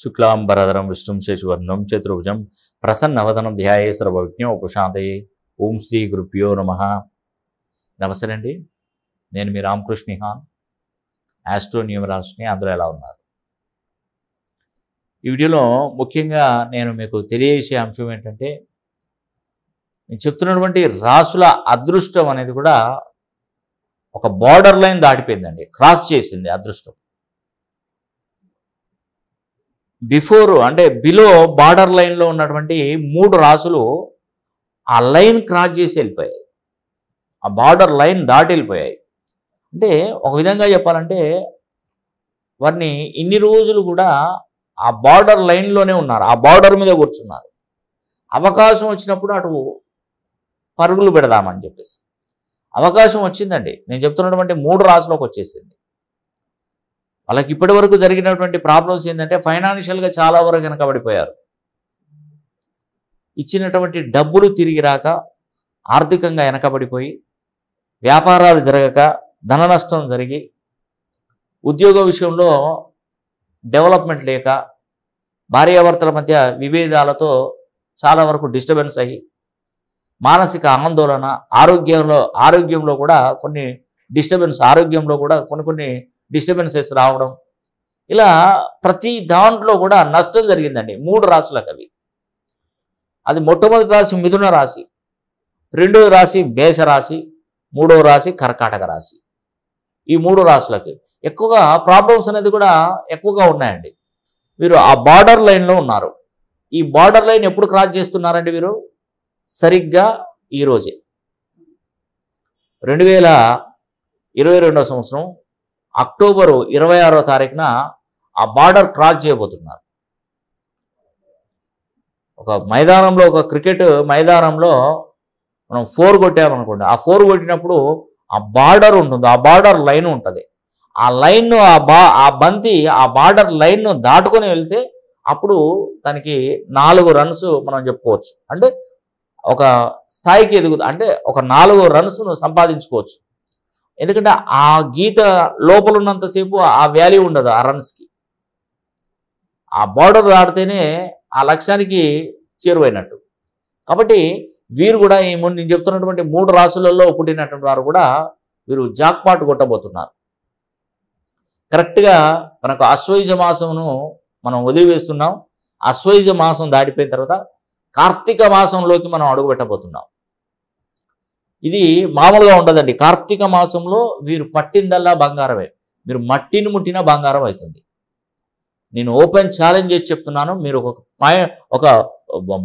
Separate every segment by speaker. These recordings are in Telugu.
Speaker 1: శుక్లాంబరధరం విష్ణుం శేషువర్ణం చతుర్భుజం ప్రసన్నవదనం ధ్యాయే సర్వజ్ఞం ఉపశాంతయే ఓం శ్రీ గురుభ్యో నమ నమస్తే అండి నేను మీ రామకృష్ణిహాన్ ఆస్ట్రో న్యూమరాల్స్ని అందరూ ఎలా ఉన్నారు ఈ వీడియోలో ముఖ్యంగా నేను మీకు తెలియజేసే అంశం ఏంటంటే నేను చెప్తున్నటువంటి రాసుల అదృష్టం అనేది కూడా ఒక బార్డర్ లైన్ దాటిపోయిందండి క్రాస్ చేసింది అదృష్టం బిఫోర్ అంటే బిలో బార్డర్ లైన్లో ఉన్నటువంటి మూడు రాసులు ఆ లైన్ క్రాస్ చేసి వెళ్ళిపోయాయి ఆ బార్డర్ లైన్ దాటి వెళ్ళిపోయాయి అంటే ఒక విధంగా చెప్పాలంటే వారిని ఇన్ని రోజులు కూడా ఆ బార్డర్ లైన్లోనే ఉన్నారు ఆ బార్డర్ మీద కూర్చున్నారు అవకాశం వచ్చినప్పుడు అటు పరుగులు పెడదామని చెప్పేసి అవకాశం వచ్చిందండి నేను చెప్తున్నటువంటి మూడు రాసులోకి వచ్చేసింది వాళ్ళకి ఇప్పటి వరకు జరిగినటువంటి ప్రాబ్లమ్స్ ఏంటంటే ఫైనాన్షియల్గా చాలా వరకు వెనకబడిపోయారు ఇచ్చినటువంటి డబ్బులు తిరిగి రాక ఆర్థికంగా వెనకబడిపోయి వ్యాపారాలు జరగక ధన నష్టం జరిగి ఉద్యోగ విషయంలో డెవలప్మెంట్ లేక భార్యాభర్తల మధ్య విభేదాలతో చాలా వరకు డిస్టర్బెన్స్ అయ్యి మానసిక ఆందోళన ఆరోగ్యంలో ఆరోగ్యంలో కూడా కొన్ని డిస్టర్బెన్స్ ఆరోగ్యంలో కూడా కొన్ని కొన్ని డిస్టర్బెన్సెస్ రావడం ఇలా ప్రతి దాంట్లో కూడా నష్టం జరిగిందండి మూడు రాసులకు అవి అది మొట్టమొదటి రాశి మిథున రాశి రెండవ రాశి మేషరాశి మూడవ రాశి కర్కాటక రాశి ఈ మూడు రాసులకి ఎక్కువగా ప్రాబ్లమ్స్ అనేది కూడా ఎక్కువగా ఉన్నాయండి మీరు ఆ బార్డర్ లైన్లో ఉన్నారు ఈ బార్డర్ లైన్ ఎప్పుడు క్రాస్ చేస్తున్నారండి మీరు సరిగ్గా ఈరోజే రెండు వేల ఇరవై రెండవ సంవత్సరం అక్టోబరు ఇరవై ఆరో తారీఖున ఆ బార్డర్ క్రాస్ చేయబోతున్నారు ఒక మైదానంలో ఒక క్రికెట్ మైదానంలో మనం ఫోర్ కొట్టామనుకోండి ఆ ఫోర్ కొట్టినప్పుడు ఆ బార్డర్ ఉంటుంది ఆ బార్డర్ లైన్ ఉంటుంది ఆ లైన్ను ఆ బా ఆ బంతి ఆ బార్డర్ లైన్ను దాటుకొని వెళ్తే అప్పుడు దానికి నాలుగు రన్స్ మనం చెప్పుకోవచ్చు అంటే ఒక స్థాయికి ఎదుగుతుంది అంటే ఒక నాలుగు రన్స్ను సంపాదించుకోవచ్చు ఎందుకంటే ఆ గీత లోపల ఉన్నంతసేపు ఆ వాల్యూ ఉండదు ఆ రన్స్కి ఆ బార్డర్ దాటితేనే ఆ లక్ష్యానికి చేరువైనట్టు కాబట్టి వీరు కూడా ఈ ముందు నేను చెప్తున్నటువంటి మూడు రాసులలో పుట్టినటువంటి వారు కూడా వీరు జాక్పాట్ కొట్టబోతున్నారు కరెక్ట్గా మనకు అశ్వయుజ మాసమును మనం వదిలివేస్తున్నాం అశ్వయుజ మాసం దాటిపోయిన తర్వాత కార్తీక మాసంలోకి మనం అడుగు పెట్టబోతున్నాం ఇది మామూలుగా ఉండదండి కార్తీక మాసంలో వీరు పట్టిందల్లా బంగారమే మీరు మట్టిని ముట్టినా బంగారం అవుతుంది నేను ఓపెన్ ఛాలెంజ్ చేసి చెప్తున్నాను మీరు ఒక పై ఒక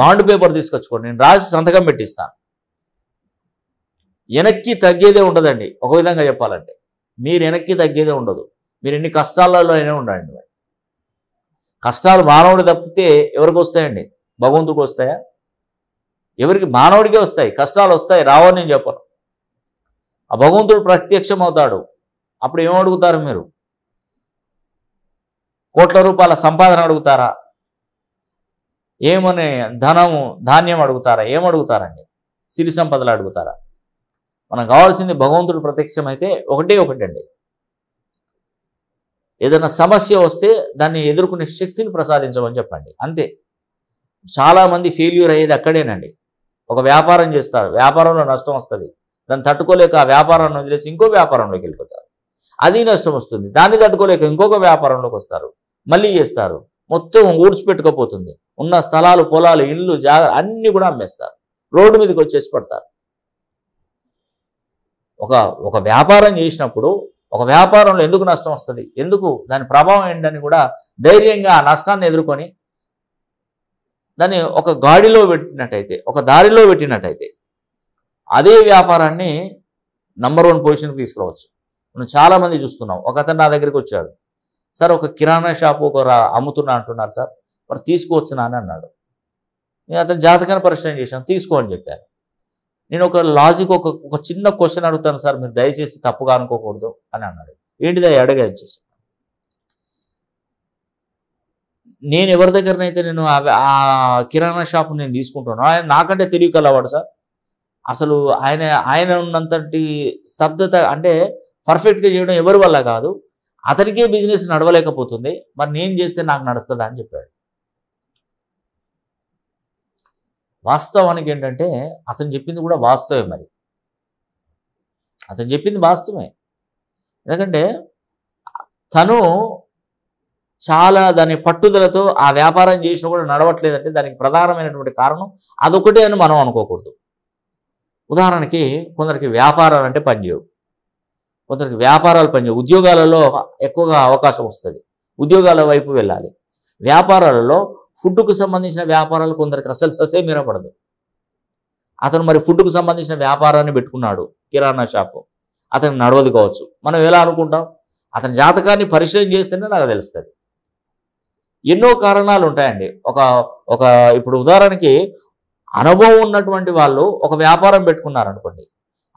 Speaker 1: బాండ్ పేపర్ తీసుకొచ్చుకోండి నేను రాసి సంతకం పెట్టిస్తాను వెనక్కి తగ్గేదే ఉండదండి ఒక విధంగా చెప్పాలంటే మీరు వెనక్కి తగ్గేదే ఉండదు మీరు ఎన్ని కష్టాలలో అయినా ఉండండి కష్టాలు మానవుడు తప్పితే ఎవరికి వస్తాయండి భగవంతుడికి వస్తాయా ఎవరికి మానవుడికే వస్తాయి కష్టాలు వస్తాయి రావని నేను చెప్పను ఆ భగవంతుడు ప్రత్యక్షం అవుతాడు అప్పుడు ఏం అడుగుతారు మీరు కోట్ల రూపాయల సంపాదన అడుగుతారా ఏమని ధనము ధాన్యం అడుగుతారా ఏమడుగుతారండి సిరి సంపదలు అడుగుతారా మనకు కావాల్సింది భగవంతుడు ప్రత్యక్షం అయితే ఒకటే ఒకటండి ఏదైనా సమస్య వస్తే దాన్ని ఎదుర్కొనే శక్తిని ప్రసాదించమని చెప్పండి అంతే చాలామంది ఫెయిల్యూర్ అయ్యేది అక్కడేనండి ఒక వ్యాపారం చేస్తారు వ్యాపారంలో నష్టం వస్తుంది దాన్ని తట్టుకోలేక ఆ వ్యాపారాన్ని వదిలేసి ఇంకో వ్యాపారంలోకి వెళ్ళిపోతారు అది నష్టం వస్తుంది దాన్ని తట్టుకోలేక ఇంకొక వ్యాపారంలోకి వస్తారు మళ్ళీ చేస్తారు మొత్తం ఊడ్చిపెట్టుకోపోతుంది ఉన్న స్థలాలు పొలాలు ఇళ్ళు జాగ అన్నీ కూడా అమ్మేస్తారు రోడ్డు మీదకి వచ్చేసి పడతారు ఒక ఒక వ్యాపారం చేసినప్పుడు ఒక వ్యాపారంలో ఎందుకు నష్టం వస్తుంది ఎందుకు దాని ప్రభావం ఏంటని కూడా ధైర్యంగా ఆ నష్టాన్ని ఎదుర్కొని దాన్ని ఒక గాడిలో పెట్టినట్టయితే ఒక దారిలో పెట్టినట్టయితే అదే వ్యాపారాన్ని నంబర్ వన్ పొజిషన్కి తీసుకురావచ్చు మనం చాలామంది చూస్తున్నాం ఒక అతను నా దగ్గరికి వచ్చాడు సార్ ఒక కిరాణా షాప్ ఒక అమ్ముతున్నా అంటున్నారు సార్ మరి నా అని అన్నాడు నేను అతను జాతకాన్ని పరిశీలన చేశాను తీసుకో అని చెప్పాను నేను ఒక లాజిక్ ఒక ఒక చిన్న క్వశ్చన్ అడుగుతాను సార్ మీరు దయచేసి తప్పుగా అనుకోకూడదు అని అన్నాడు ఏంటిది అడగా వచ్చేసి నేను ఎవరి దగ్గరనైతే నేను ఆ కిరాణా షాప్ నేను తీసుకుంటున్నాను ఆయన నాకంటే తెలివి కలవాడు సార్ అసలు ఆయన ఆయన ఉన్నంతటి స్తబ్దత అంటే పర్ఫెక్ట్గా చేయడం ఎవరి వల్ల కాదు అతనికే బిజినెస్ నడవలేకపోతుంది మరి నేను చేస్తే నాకు నడుస్తుందా అని చెప్పాడు వాస్తవానికి ఏంటంటే అతను చెప్పింది కూడా వాస్తవే మరి అతను చెప్పింది వాస్తవమే ఎందుకంటే తను చాలా దాని పట్టుదలతో ఆ వ్యాపారం చేసినా కూడా నడవట్లేదంటే దానికి ప్రధానమైనటువంటి కారణం అదొకటే అని మనం అనుకోకూడదు ఉదాహరణకి కొందరికి వ్యాపారాలు అంటే పనిచేయవు కొందరికి వ్యాపారాలు పనిచేయవు ఉద్యోగాలలో ఎక్కువగా అవకాశం వస్తుంది ఉద్యోగాల వైపు వెళ్ళాలి వ్యాపారాలలో ఫుడ్కు సంబంధించిన వ్యాపారాలు కొందరికి అసలు ససే మీరపడదు అతను మరి ఫుడ్కు సంబంధించిన వ్యాపారాన్ని పెట్టుకున్నాడు కిరాణా షాపు అతను నడవదు కావచ్చు మనం ఎలా అనుకుంటాం అతని జాతకాన్ని పరిశీలన చేస్తేనే నాకు తెలుస్తుంది ఎన్నో కారణాలు ఉంటాయండి ఒక ఒక ఇప్పుడు ఉదాహరణకి అనుభవం ఉన్నటువంటి వాళ్ళు ఒక వ్యాపారం పెట్టుకున్నారనుకోండి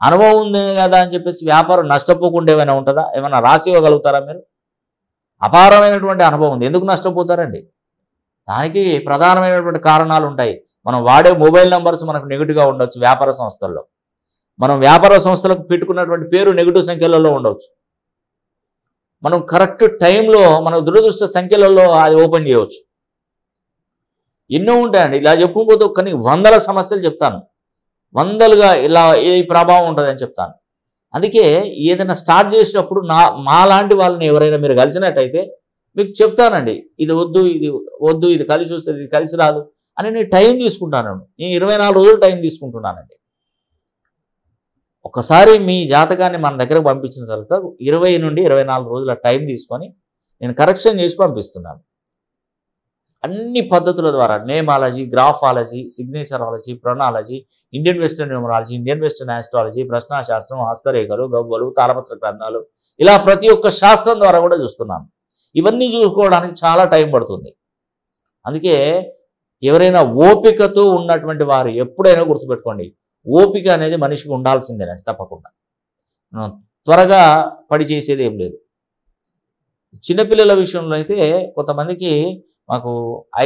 Speaker 1: అనుభవం ఉంది కదా అని చెప్పేసి వ్యాపారం నష్టపోకుండా ఏమైనా ఉంటుందా ఏమైనా రాసి ఇవ్వగలుగుతారా మీరు అపారమైనటువంటి అనుభవం ఉంది ఎందుకు నష్టపోతారండి దానికి ప్రధానమైనటువంటి కారణాలు ఉంటాయి మనం వాడే మొబైల్ నెంబర్స్ మనకు నెగిటివ్గా ఉండొచ్చు వ్యాపార సంస్థల్లో మనం వ్యాపార సంస్థలకు పెట్టుకున్నటువంటి పేరు నెగిటివ్ సంఖ్యలలో ఉండవచ్చు మనం కరెక్ట్ టైంలో మన దురదృష్ట సంఖ్యలలో అది ఓపెన్ చేయవచ్చు ఎన్నో ఉంటాయండి ఇలా చెప్పుకోపోతే కానీ వందల సమస్యలు చెప్తాను వందలుగా ఇలా ఏ ప్రభావం ఉంటుందని చెప్తాను అందుకే ఏదైనా స్టార్ట్ చేసినప్పుడు నా మా లాంటి వాళ్ళని ఎవరైనా మీరు కలిసినట్టయితే మీకు చెప్తానండి ఇది వద్దు ఇది వద్దు ఇది కలిసి వస్తుంది ఇది కలిసి రాదు అని నేను టైం తీసుకుంటాను నేను ఇరవై రోజులు టైం తీసుకుంటున్నానండి ఒకసారి మీ జాతకాన్ని మన దగ్గరకు పంపించిన తర్వాత ఇరవై నుండి ఇరవై రోజుల టైం తీసుకొని నేను కరెక్షన్ చేసి పంపిస్తున్నాను అన్ని పద్ధతుల ద్వారా నేమాలజీ గ్రాఫాలజీ సిగ్నేచరాలజీ ప్రొనాలజీ Indian western numerology Indian western astrology ప్రశ్నాశాస్త్రం హస్తరేఖలు గవ్వలు తాళపత్ర గ్రంథాలు ఇలా ప్రతి ఒక్క శాస్త్రం ద్వారా కూడా చూస్తున్నాను ఇవన్నీ చూసుకోవడానికి చాలా టైం పడుతుంది అందుకే ఎవరైనా ఓపికతో ఉన్నటువంటి వారు ఎప్పుడైనా గుర్తుపెట్టుకోండి ఓపిక అనేది మనిషికి ఉండాల్సిందేనండి తప్పకుండా త్వరగా పడి చేసేది ఏం లేదు చిన్నపిల్లల విషయంలో అయితే కొంతమందికి మాకు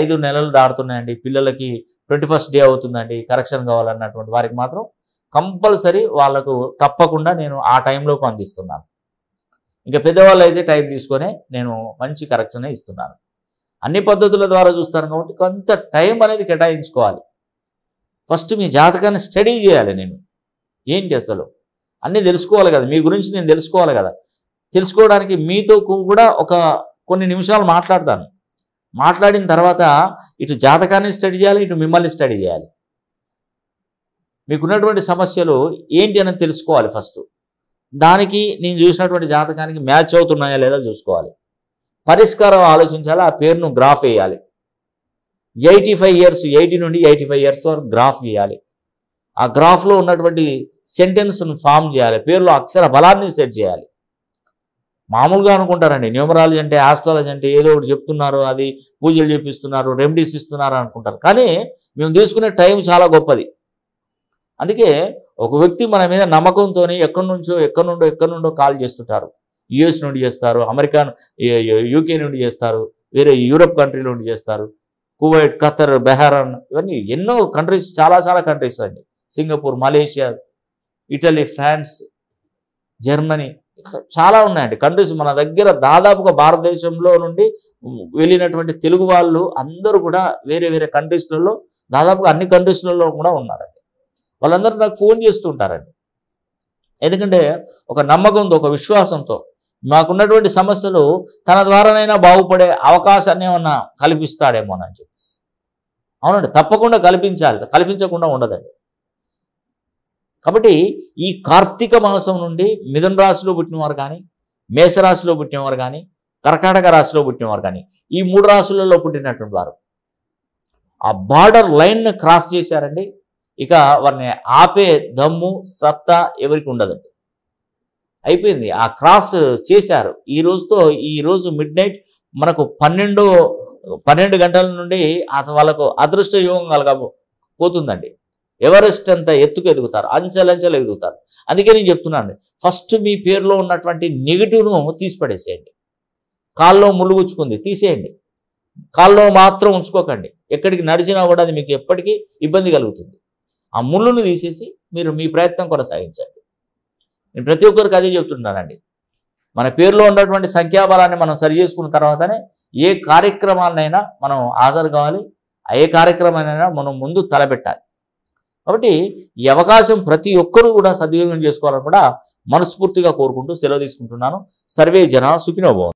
Speaker 1: ఐదు నెలలు దాడుతున్నాయండి పిల్లలకి ట్వంటీ ఫస్ట్ డే అవుతుందండి కరెక్షన్ కావాలన్నటువంటి వారికి మాత్రం కంపల్సరీ వాళ్లకు తప్పకుండా నేను ఆ టైంలోపు అందిస్తున్నాను ఇంకా పెద్దవాళ్ళు అయితే టైం తీసుకొని నేను మంచి కరెక్షనే ఇస్తున్నాను అన్ని పద్ధతుల ద్వారా చూస్తాను కాబట్టి కొంత టైం అనేది కేటాయించుకోవాలి ఫస్ట్ మీ జాతకాన్ని స్టడీ చేయాలి నేను ఏంటి అసలు అన్నీ తెలుసుకోవాలి కదా మీ గురించి నేను తెలుసుకోవాలి కదా తెలుసుకోవడానికి మీతో కూడా ఒక కొన్ని నిమిషాలు మాట్లాడతాను మాట్లాడిన తర్వాత ఇటు జాతకాన్ని స్టడీ చేయాలి ఇటు మిమ్మల్ని స్టడీ చేయాలి మీకున్నటువంటి సమస్యలు ఏంటి అని తెలుసుకోవాలి ఫస్ట్ దానికి నేను చూసినటువంటి జాతకానికి మ్యాచ్ అవుతున్నాయా లేదా చూసుకోవాలి పరిష్కారం ఆలోచించాలి ఆ పేరును గ్రాఫ్ వేయాలి ఎయిటీ ఫైవ్ ఇయర్స్ ఎయిటీ నుండి ఎయిటీ ఫైవ్ ఇయర్స్ వరకు గ్రాఫ్ గీయాలి ఆ గ్రాఫ్లో ఉన్నటువంటి సెంటెన్స్ను ఫామ్ చేయాలి పేర్లు అక్షర బలాన్ని సెట్ చేయాలి మామూలుగా అనుకుంటారండి న్యూమరాలజీ అంటే ఆస్ట్రాలజీ అంటే ఏదో ఒకటి చెప్తున్నారు అది పూజలు చేపిస్తున్నారు రెమెడీస్ ఇస్తున్నారు అనుకుంటారు కానీ మేము తీసుకునే టైం చాలా గొప్పది అందుకే ఒక వ్యక్తి మన మీద నమ్మకంతో ఎక్కడి నుంచో ఎక్కడి నుండో ఎక్కడి నుండో కాల్ చేస్తుంటారు యుఎస్ నుండి చేస్తారు అమెరికా యూకే నుండి చేస్తారు వేరే యూరప్ కంట్రీ నుండి చేస్తారు కువైట్ ఖతర్ బెహరన్ ఇవన్నీ ఎన్నో కంట్రీస్ చాలా చాలా కంట్రీస్ అండి Singapore Malaysia Italy France Germany చాలా ఉన్నాయండి కంట్రీస్ మన దగ్గర దాదాపుగా భారతదేశంలో నుండి వెళ్ళినటువంటి తెలుగు వాళ్ళు అందరూ కూడా వేరే వేరే కంట్రీస్లలో దాదాపుగా అన్ని కంట్రీస్లలో కూడా ఉన్నారండి వాళ్ళందరూ నాకు ఫోన్ చేస్తుంటారండి ఎందుకంటే ఒక నమ్మకంతో ఒక విశ్వాసంతో మాకున్నటువంటి సమస్యలు తన ద్వారానైనా బాగుపడే అవకాశాన్ని ఏమన్నా కల్పిస్తాడేమో అని చెప్పేసి అవునండి తప్పకుండా కల్పించాలి కల్పించకుండా ఉండదండి కాబట్టి ఈ కార్తీక మాసం నుండి మిథున రాశిలో పుట్టినవారు కానీ మేషరాశిలో పుట్టినవారు కానీ కర్కాటక రాశిలో పుట్టినవారు కానీ ఈ మూడు రాశులలో పుట్టినటువంటి వారు ఆ బార్డర్ లైన్ను క్రాస్ చేశారండి ఇక వారిని ఆపే దమ్ము సత్తా ఎవరికి ఉండదండి అయిపోయింది ఆ క్రాస్ చేశారు ఈ రోజుతో ఈ రోజు మిడ్ నైట్ మనకు పన్నెండు పన్నెండు గంటల నుండి అతను వాళ్ళకు అదృష్ట యోగం కలగబో పోతుందండి ఎవరెస్ట్ అంత ఎత్తుకు ఎదుగుతారు అంచెలంచెలు ఎదుగుతారు అందుకే నేను చెప్తున్నాను ఫస్ట్ మీ పేరులో ఉన్నటువంటి నెగిటివ్ను తీసిపడేసేయండి కాల్లో ముళ్ళుగుచ్చుకుంది తీసేయండి కాల్లో మాత్రం ఉంచుకోకండి ఎక్కడికి నడిచినా కూడా అది మీకు ఎప్పటికీ ఇబ్బంది కలుగుతుంది ఆ ముళ్ళును తీసేసి మీరు మీ ప్రయత్నం కొనసాగించండి నేను ప్రతి ఒక్కరికి అదే చెప్తుంటానండి మన పేరులో ఉన్నటువంటి సంఖ్యాబలాన్ని మనం సరి చేసుకున్న తర్వాతనే ఏ కార్యక్రమాన్నైనా మనం హాజరు కావాలి ఏ కార్యక్రమాలైనా మనం ముందు తలపెట్టాలి కాబట్టి ఈ అవకాశం ప్రతి ఒక్కరూ కూడా సద్వినియోగం చేసుకోవాలని కూడా మనస్ఫూర్తిగా కోరుకుంటూ సెలవు తీసుకుంటున్నాను సర్వే జన సుఖినోభవం